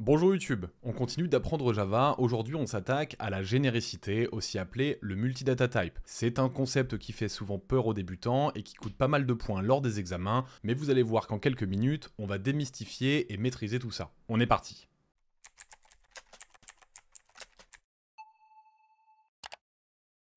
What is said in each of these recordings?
Bonjour YouTube, on continue d'apprendre Java, aujourd'hui on s'attaque à la généricité, aussi appelée le multidata type. C'est un concept qui fait souvent peur aux débutants et qui coûte pas mal de points lors des examens, mais vous allez voir qu'en quelques minutes, on va démystifier et maîtriser tout ça. On est parti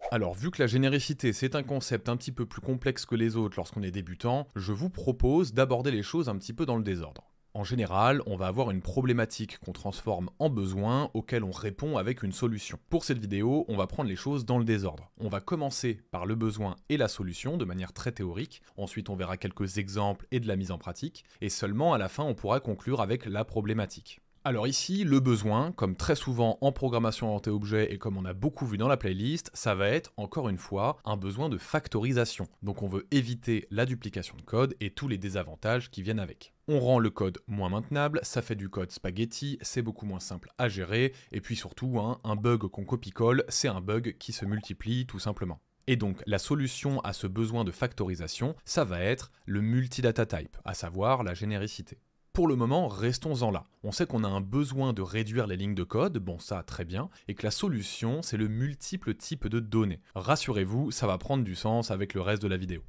Alors, vu que la généricité, c'est un concept un petit peu plus complexe que les autres lorsqu'on est débutant, je vous propose d'aborder les choses un petit peu dans le désordre. En général, on va avoir une problématique qu'on transforme en besoin auquel on répond avec une solution. Pour cette vidéo, on va prendre les choses dans le désordre. On va commencer par le besoin et la solution de manière très théorique, ensuite on verra quelques exemples et de la mise en pratique, et seulement à la fin on pourra conclure avec la problématique. Alors ici, le besoin, comme très souvent en programmation orientée objet et comme on a beaucoup vu dans la playlist, ça va être, encore une fois, un besoin de factorisation. Donc on veut éviter la duplication de code et tous les désavantages qui viennent avec. On rend le code moins maintenable, ça fait du code spaghetti, c'est beaucoup moins simple à gérer, et puis surtout, hein, un bug qu'on copie-colle, c'est un bug qui se multiplie tout simplement. Et donc la solution à ce besoin de factorisation, ça va être le multidata type, à savoir la généricité. Pour le moment, restons-en là. On sait qu'on a un besoin de réduire les lignes de code, bon ça très bien, et que la solution c'est le multiple type de données. Rassurez-vous, ça va prendre du sens avec le reste de la vidéo.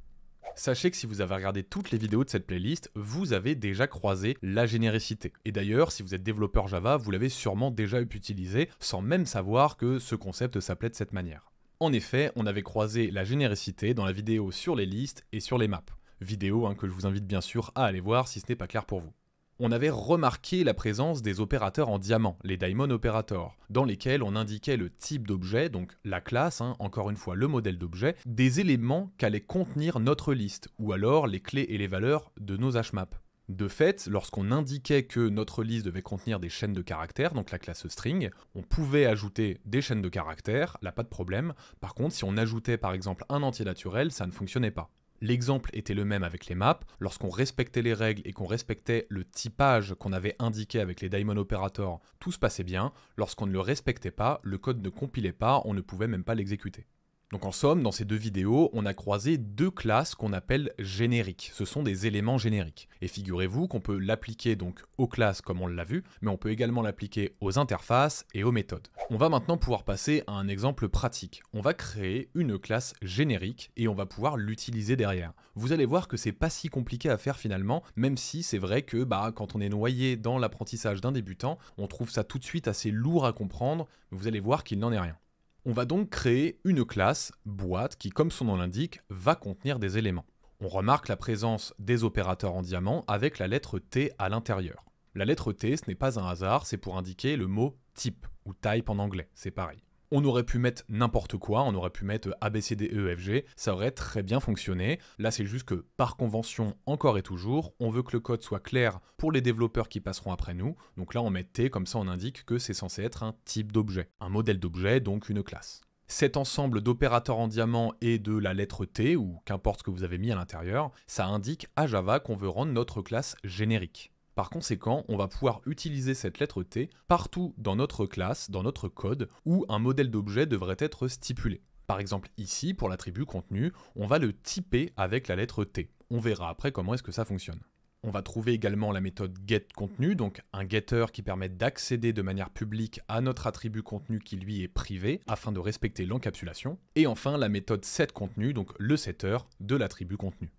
Sachez que si vous avez regardé toutes les vidéos de cette playlist, vous avez déjà croisé la généricité. Et d'ailleurs, si vous êtes développeur Java, vous l'avez sûrement déjà utilisé sans même savoir que ce concept s'appelait de cette manière. En effet, on avait croisé la généricité dans la vidéo sur les listes et sur les maps. Vidéo hein, que je vous invite bien sûr à aller voir si ce n'est pas clair pour vous on avait remarqué la présence des opérateurs en diamant, les Diamond Operators, dans lesquels on indiquait le type d'objet, donc la classe, hein, encore une fois le modèle d'objet, des éléments qu'allait contenir notre liste, ou alors les clés et les valeurs de nos HMAP. De fait, lorsqu'on indiquait que notre liste devait contenir des chaînes de caractères, donc la classe string, on pouvait ajouter des chaînes de caractères, là pas de problème. Par contre, si on ajoutait par exemple un entier naturel, ça ne fonctionnait pas. L'exemple était le même avec les maps. Lorsqu'on respectait les règles et qu'on respectait le typage qu'on avait indiqué avec les Diamond Operator, tout se passait bien. Lorsqu'on ne le respectait pas, le code ne compilait pas, on ne pouvait même pas l'exécuter. Donc en somme, dans ces deux vidéos, on a croisé deux classes qu'on appelle génériques. Ce sont des éléments génériques. Et figurez-vous qu'on peut l'appliquer donc aux classes comme on l'a vu, mais on peut également l'appliquer aux interfaces et aux méthodes. On va maintenant pouvoir passer à un exemple pratique. On va créer une classe générique et on va pouvoir l'utiliser derrière. Vous allez voir que c'est pas si compliqué à faire finalement, même si c'est vrai que bah, quand on est noyé dans l'apprentissage d'un débutant, on trouve ça tout de suite assez lourd à comprendre, mais vous allez voir qu'il n'en est rien. On va donc créer une classe boîte qui, comme son nom l'indique, va contenir des éléments. On remarque la présence des opérateurs en diamant avec la lettre T à l'intérieur. La lettre T, ce n'est pas un hasard, c'est pour indiquer le mot type ou type en anglais, c'est pareil. On aurait pu mettre n'importe quoi, on aurait pu mettre ABCDEFG, ça aurait très bien fonctionné. Là, c'est juste que par convention, encore et toujours, on veut que le code soit clair pour les développeurs qui passeront après nous. Donc là, on met T, comme ça on indique que c'est censé être un type d'objet, un modèle d'objet, donc une classe. Cet ensemble d'opérateurs en diamant et de la lettre T, ou qu'importe ce que vous avez mis à l'intérieur, ça indique à Java qu'on veut rendre notre classe générique. Par conséquent, on va pouvoir utiliser cette lettre T partout dans notre classe, dans notre code, où un modèle d'objet devrait être stipulé. Par exemple ici, pour l'attribut contenu, on va le typer avec la lettre T. On verra après comment est-ce que ça fonctionne. On va trouver également la méthode getContenu, donc un getter qui permet d'accéder de manière publique à notre attribut contenu qui lui est privé, afin de respecter l'encapsulation. Et enfin la méthode setContenu, donc le setter de l'attribut contenu.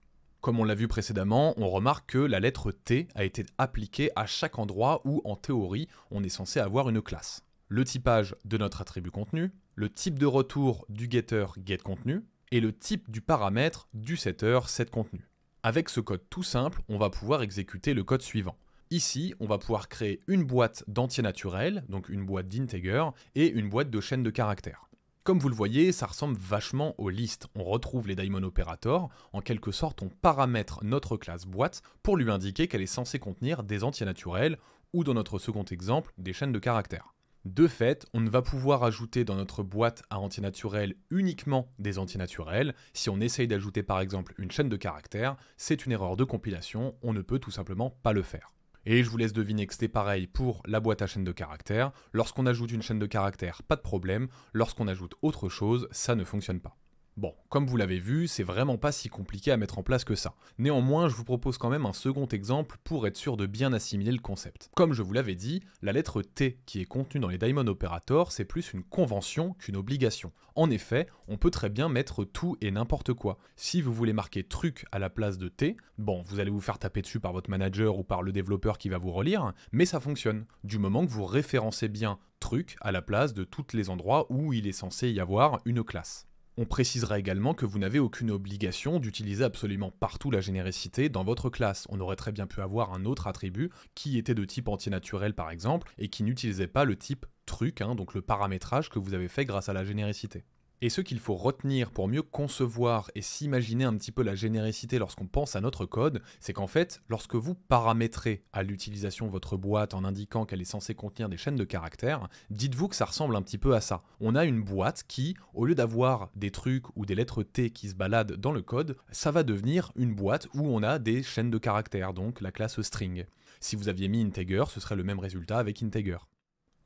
Comme on l'a vu précédemment, on remarque que la lettre T a été appliquée à chaque endroit où, en théorie, on est censé avoir une classe. Le typage de notre attribut contenu, le type de retour du getter getContenu, et le type du paramètre du setter setContenu. Avec ce code tout simple, on va pouvoir exécuter le code suivant. Ici, on va pouvoir créer une boîte d'entier naturel, donc une boîte d'integer, et une boîte de chaîne de caractères. Comme vous le voyez, ça ressemble vachement aux listes. On retrouve les diamond operators. En quelque sorte, on paramètre notre classe boîte pour lui indiquer qu'elle est censée contenir des entiers naturels ou, dans notre second exemple, des chaînes de caractères. De fait, on ne va pouvoir ajouter dans notre boîte à entiers uniquement des entiers naturels. Si on essaye d'ajouter par exemple une chaîne de caractères, c'est une erreur de compilation, on ne peut tout simplement pas le faire. Et je vous laisse deviner que c'était pareil pour la boîte à chaîne de caractères. Lorsqu'on ajoute une chaîne de caractères, pas de problème. Lorsqu'on ajoute autre chose, ça ne fonctionne pas. Bon, comme vous l'avez vu, c'est vraiment pas si compliqué à mettre en place que ça. Néanmoins, je vous propose quand même un second exemple pour être sûr de bien assimiler le concept. Comme je vous l'avais dit, la lettre T qui est contenue dans les Diamond operators, c'est plus une convention qu'une obligation. En effet, on peut très bien mettre tout et n'importe quoi. Si vous voulez marquer truc à la place de T, bon, vous allez vous faire taper dessus par votre manager ou par le développeur qui va vous relire, mais ça fonctionne. Du moment que vous référencez bien truc à la place de tous les endroits où il est censé y avoir une classe. On précisera également que vous n'avez aucune obligation d'utiliser absolument partout la généricité dans votre classe. On aurait très bien pu avoir un autre attribut qui était de type antinaturel par exemple et qui n'utilisait pas le type truc, hein, donc le paramétrage que vous avez fait grâce à la généricité et ce qu'il faut retenir pour mieux concevoir et s'imaginer un petit peu la généricité lorsqu'on pense à notre code, c'est qu'en fait, lorsque vous paramétrez à l'utilisation votre boîte en indiquant qu'elle est censée contenir des chaînes de caractères, dites-vous que ça ressemble un petit peu à ça. On a une boîte qui, au lieu d'avoir des trucs ou des lettres T qui se baladent dans le code, ça va devenir une boîte où on a des chaînes de caractères, donc la classe string. Si vous aviez mis integer, ce serait le même résultat avec integer.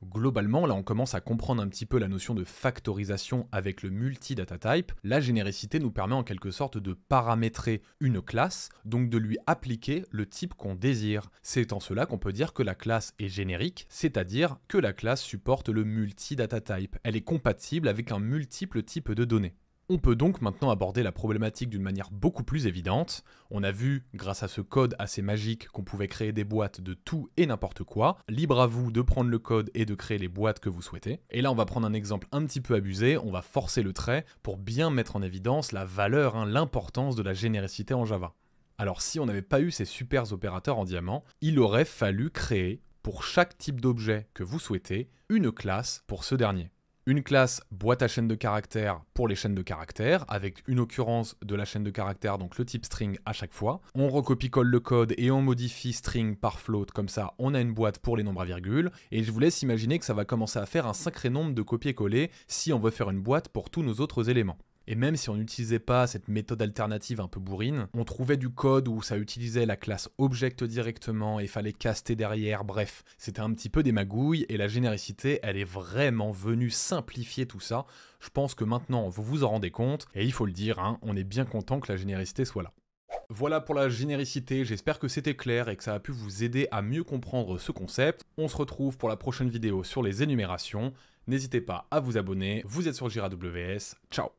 Globalement, là on commence à comprendre un petit peu la notion de factorisation avec le multi-data type. La généricité nous permet en quelque sorte de paramétrer une classe, donc de lui appliquer le type qu'on désire. C'est en cela qu'on peut dire que la classe est générique, c'est-à-dire que la classe supporte le multi-data type. Elle est compatible avec un multiple type de données. On peut donc maintenant aborder la problématique d'une manière beaucoup plus évidente. On a vu, grâce à ce code assez magique, qu'on pouvait créer des boîtes de tout et n'importe quoi. Libre à vous de prendre le code et de créer les boîtes que vous souhaitez. Et là, on va prendre un exemple un petit peu abusé, on va forcer le trait pour bien mettre en évidence la valeur, hein, l'importance de la généricité en Java. Alors si on n'avait pas eu ces super opérateurs en diamant, il aurait fallu créer, pour chaque type d'objet que vous souhaitez, une classe pour ce dernier une classe boîte à chaîne de caractères pour les chaînes de caractères, avec une occurrence de la chaîne de caractères, donc le type string à chaque fois. On recopie-colle le code et on modifie string par float, comme ça on a une boîte pour les nombres à virgule, et je vous laisse imaginer que ça va commencer à faire un sacré nombre de copier-coller si on veut faire une boîte pour tous nos autres éléments. Et même si on n'utilisait pas cette méthode alternative un peu bourrine, on trouvait du code où ça utilisait la classe object directement et fallait caster derrière. Bref, c'était un petit peu des magouilles et la généricité, elle est vraiment venue simplifier tout ça. Je pense que maintenant vous vous en rendez compte et il faut le dire, hein, on est bien content que la généricité soit là. Voilà pour la généricité, j'espère que c'était clair et que ça a pu vous aider à mieux comprendre ce concept. On se retrouve pour la prochaine vidéo sur les énumérations. N'hésitez pas à vous abonner, vous êtes sur JiraWS, ciao